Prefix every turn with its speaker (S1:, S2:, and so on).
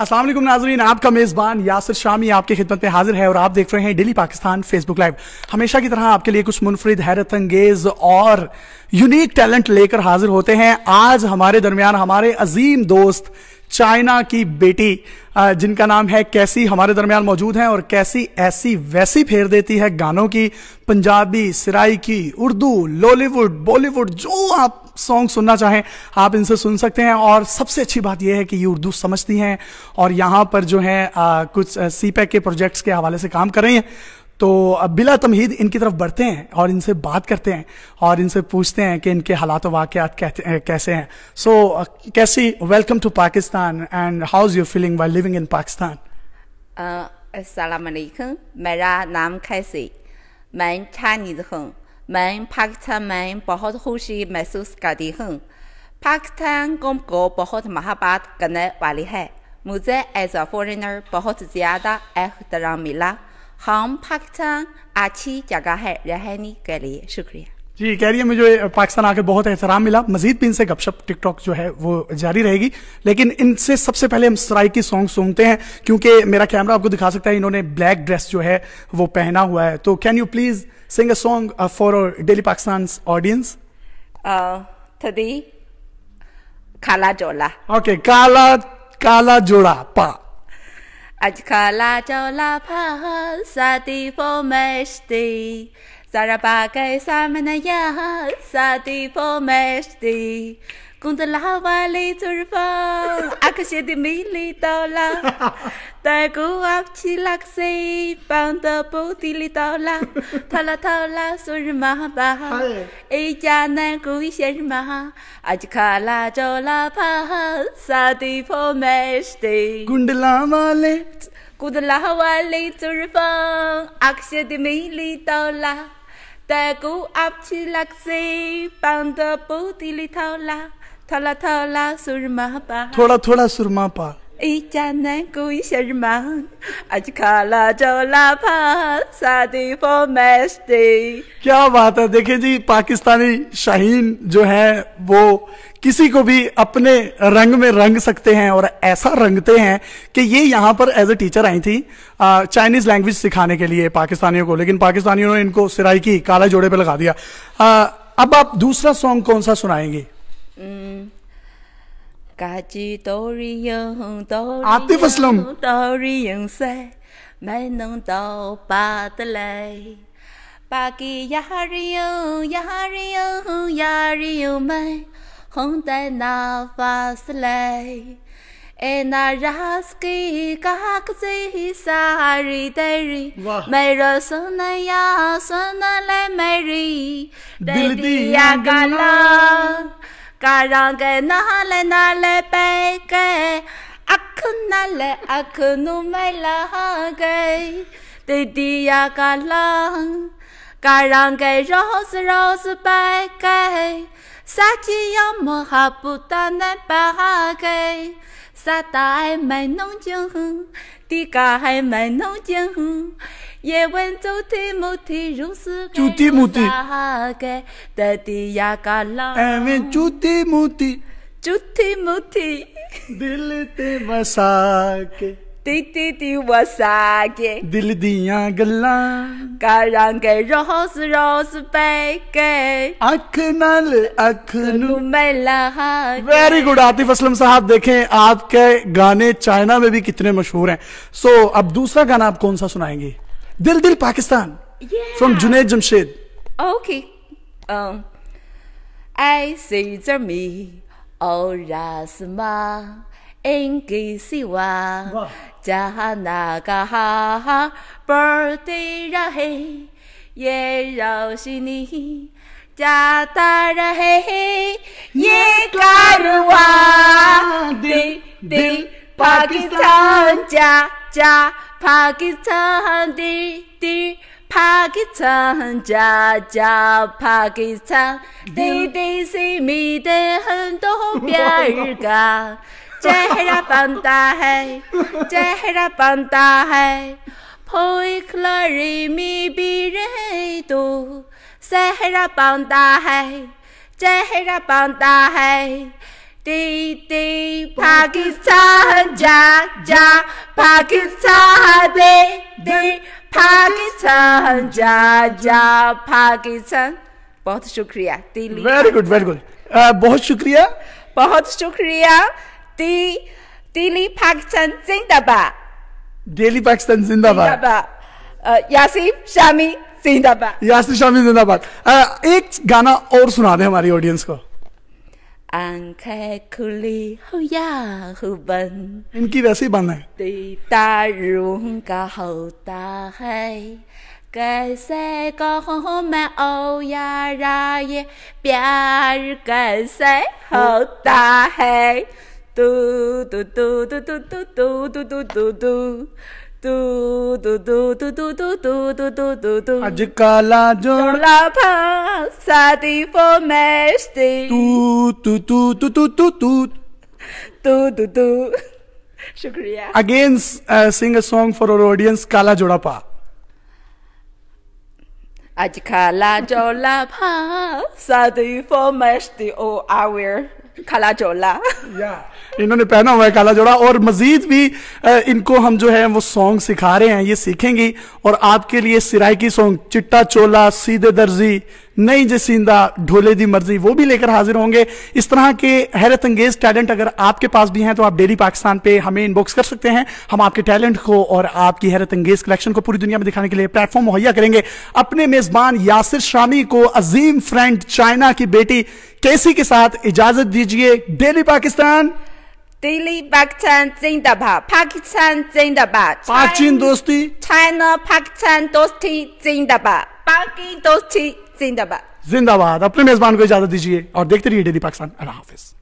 S1: असलम नाजरीन आपका मेज़बान यासर शामी आपकी खिदमत में हाजिर है और आप देख रहे हैं डेली पाकिस्तान फेसबुक लाइव हमेशा की तरह आपके लिए कुछ मुनफरद हैरत अंगेज और यूनिक टैलेंट लेकर हाजिर होते हैं आज हमारे दरमियान हमारे अजीम दोस्त चाइना की बेटी जिनका नाम है कैसी हमारे दरमियान मौजूद हैं और कैसी ऐसी वैसी फेर देती है गानों की पंजाबी सिराई की उर्दू लॉलीवुड बॉलीवुड जो आप सॉन्ग सुनना चाहें आप इनसे सुन सकते हैं और सबसे अच्छी बात यह है कि ये उर्दू समझती हैं और यहाँ पर जो है आ, कुछ सी e e e के प्रोजेक्ट्स के हवाले से काम कर रही हैं तो बिला तमहीद इनकी तरफ बढ़ते हैं और इनसे बात करते हैं और इनसे पूछते हैं कि इनके हालात वाक़ात कैसे हैं सो कैसी welcome to Pakistan and how is you feeling why living in Pakistan
S2: मेरा नाम कैसे मैं छानिद हूँ मैं पाकिस्तान में बहुत खुशी महसूस करती हूँ पाकिस्तान कौम को बहुत महाबात करने वाली है मुझे एज अ फॉरेनर बहुत ज़्यादा एहतराम मिला हम पाकिस्तान अच्छी जगह है रहने के लिए शुक्रिया
S1: जी कह रही है मुझे पाकिस्तान आकर बहुत एहतराम मिला मजीद भी इनसे गपशप टिकटॉक जो है वो जारी रहेगी लेकिन इनसे सबसे पहले हम की सॉन्ग सुनते हैं क्योंकि मेरा कैमरा आपको दिखा सकता है इन्होंने ब्लैक ड्रेस जो है वो पहना हुआ है तो can you please sing a song for daily Pakistan audience
S2: थदी काला जोला
S1: ओके okay, काला काला जोड़ा पा
S2: Ajkala la pa sati pomeshti. Zarabage samanaya sati pomeshti. Kundalava liturva. 阿克谢的美丽刀拉，带古阿普起那个谁，放的布地里刀拉，套拉套拉索日玛吧，一家男工一先生嘛，阿吉卡拉照拉帕，萨蒂坡美是的，
S1: 古德拉
S2: 嘛嘞，古德拉哈瓦嘞，走日风，阿克谢的美丽刀拉，带古阿普起那个谁，放的布地里刀拉。थोड़ा थोड़ा सुरमा पा थोड़ा थोड़ा
S1: सुरमा पा क्या बात है देखिए जी पाकिस्तानी शाहीन जो है वो किसी को भी अपने रंग में रंग सकते हैं और ऐसा रंगते हैं कि ये यहाँ पर एज ए टीचर आई थी चाइनीज लैंग्वेज सिखाने के लिए पाकिस्तानियों को लेकिन पाकिस्तानियों ने इनको सिराई की काला जोड़े पे लगा दिया आ, अब आप दूसरा सॉन्ग कौन सा सुनाएंगे
S2: Kachi ừ. tori à, yung tori Atif Aslam Tori yung se May nung tau patalay Paki yari yung yari yung yari yung may Hong tay na fasalay Ena raski kakzi sari deri May rosuna ya suna le meri
S1: Dili diagalan
S2: 嘎让格拿来拿来白格，阿克拿来阿克努麦了哈格，弟弟呀嘎朗，嘎让格绕子绕子白格，啥鸡样么哈不打那白哈啥大爱买浓浆，滴咖爱买浓浆。也问猪蹄母蹄如是该，母蹄母蹄，得的呀嘎啦。也问猪蹄母蹄，猪蹄母蹄，得嘞的嘛啥个？वेरी good
S1: Atif Aslam sahab देखें आपके गाने China में भी कितने मशहूर है सो so, अब दूसरा गाना आप कौन सा सुनाएंगे दिल दिल पाकिस्तान फ्रॉम जुनेद जमशेद
S2: ओके ऐसे जमी और रासमा 哎格西哇，加那嘎哈，波儿对热嘿，热热西尼，加达热嘿，热格鲁哇，滴滴帕给唱加加，帕给唱滴滴，帕给唱加加，帕给唱，滴滴西米的很多红边儿嘎。चेहरा बनता है चेहरा बनता है फोई खलरी में भी रहे तो सहरा बनता है चेहरा बनता है ती ती पाकिस्तान जा जा पाकिस्तान दे दे पाकिस्तान जा जा पाकिस्तान बहुत शुक्रिया Delhi
S1: very good very good बहुत शुक्रिया बहुत शुक्रिया D
S2: Dili Pakistan शामी जिंदाबाद
S1: शामी जिंदाबाद एक गाना और सुना दे हमारी ऑडियंस को
S2: खुली हो या हो
S1: इनकी वैसे है
S2: का होता है कैसे कहो मैं ओ यारा ये प्यार कैसे होता है do do do do do do do do do do do
S1: अजकाला जोड़ा
S2: फसादी फो मैस्टी तू
S1: तू तू तू तू तू तू तू तू again sing for our audience काला जोड़ा पा
S2: ओ आवर खाला जोला
S1: इन्होंने पहना हुआ है काला जोड़ा और मजीद भी इनको हम जो है वो सॉन्ग सिखा रहे हैं ये सीखेंगी और आपके लिए की सॉन्ग चिट्टा चोला सीधे दर्जी नई जसींदा ढोले दी मर्जी वो भी लेकर हाजिर होंगे इस तरह के हैरत अंगेज टैलेंट अगर आपके पास भी हैं तो आप डेली पाकिस्तान पे हमें इनबॉक्स कर सकते हैं हम आपके टैलेंट को और आपकी हैरत अंगेज कलेक्शन को पूरी दुनिया में दिखाने के लिए प्लेटफॉर्म मुहैया करेंगे अपने मेजबान यासिर शामी को अजीम फ्रेंड चाइना की बेटी कैसी के साथ इजाजत दीजिए daily Pakistan
S2: Daily Pakistan Zindabad, Pakistan जिंदाबाद पाकिस्तान दोस्ती चाइना पाकिस्तान दोस्ती जिंदाबाद पाकिस्तान दोस्ती जिंदाबाद
S1: जिंदाबाद अपने मेजबान को इजाजत दीजिए और देखते रहिए डेली पाकिस्तान अल्लाह हाफिज़